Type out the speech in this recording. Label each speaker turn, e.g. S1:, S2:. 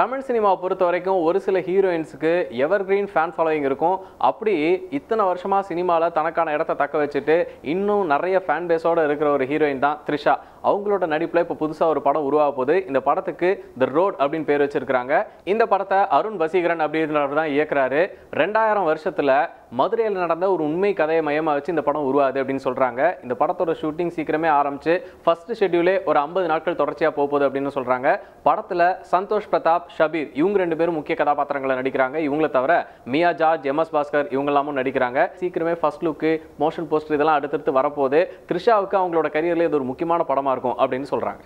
S1: தமிழ் சினிமாவை பொறுத்த வரைக்கும் ஒரு சில ஹீரோயின்ஸுக்கு எவர் கிரீன் ஃபேன் ஃபாலோயிங் இருக்கும் அப்படி இத்தனை வருஷமாக சினிமாவில் தனக்கான இடத்த தக்க வச்சுட்டு இன்னும் நிறைய ஃபேன் பேஸோடு இருக்கிற ஒரு ஹீரோயின் தான் த்ரிஷா அவங்களோட நடிப்பில் இப்போ புதுசாக ஒரு படம் உருவாக போகுது இந்த படத்துக்கு த ரோட் அப்படின்னு பேர் வச்சுருக்கிறாங்க இந்த படத்தை அருண் வசீகரன் அப்படின்றவர் தான் இயக்குறாரு ரெண்டாயிரம் வருஷத்தில் மதுரையில் நடந்த ஒரு உண்மை கதையை மையமாக வச்சு இந்த படம் உருவாது அப்படின்னு சொல்கிறாங்க இந்த படத்தோட ஷூட்டிங் சீக்கிரமே ஆரம்பிச்சு ஃபர்ஸ்ட் ஷெட்யூலே ஒரு ஐம்பது நாட்கள் தொடர்ச்சியாக போகுது அப்படின்னு சொல்கிறாங்க படத்தில் சந்தோஷ் பிரதாப் ஷபீர் இவங்க ரெண்டு பேரும் முக்கிய கதாபாத்திரங்களை நடிக்கிறாங்க இவங்கள தவிர மியா ஜார்ஜ் எம் எஸ் பாஸ்கர் இவங்கெல்லாமும் நடிக்கிறாங்க சீக்கிரமே ஃபர்ஸ்ட் லுக்கு மோஷன் போஸ்டர் இதெல்லாம் அடுத்தடுத்து வரப்போகுது த்ரிஷாவுக்கு அவங்களோட கரியரில் இது ஒரு முக்கியமான படமாக இருக்கும் அப்படின்னு சொல்கிறாங்க